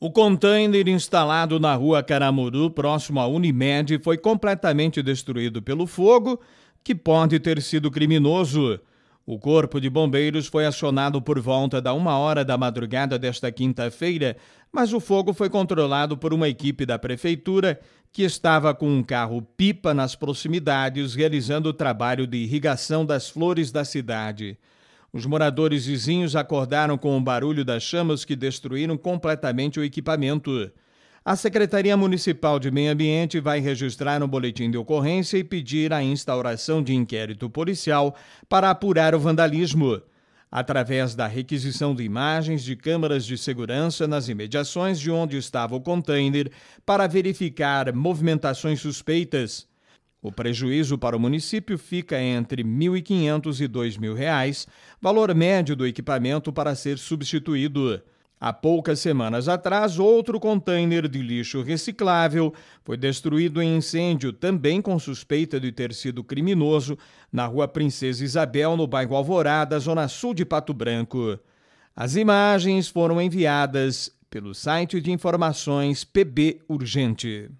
O container instalado na rua Caramuru, próximo à Unimed, foi completamente destruído pelo fogo, que pode ter sido criminoso. O Corpo de Bombeiros foi acionado por volta da uma hora da madrugada desta quinta-feira, mas o fogo foi controlado por uma equipe da Prefeitura que estava com um carro-pipa nas proximidades realizando o trabalho de irrigação das flores da cidade. Os moradores vizinhos acordaram com o barulho das chamas que destruíram completamente o equipamento. A Secretaria Municipal de Meio Ambiente vai registrar um boletim de ocorrência e pedir a instauração de inquérito policial para apurar o vandalismo. Através da requisição de imagens de câmaras de segurança nas imediações de onde estava o container para verificar movimentações suspeitas. O prejuízo para o município fica entre R$ 1.500 e R$ reais, valor médio do equipamento para ser substituído. Há poucas semanas atrás, outro container de lixo reciclável foi destruído em incêndio, também com suspeita de ter sido criminoso, na rua Princesa Isabel, no bairro Alvorada, zona sul de Pato Branco. As imagens foram enviadas pelo site de informações PB Urgente.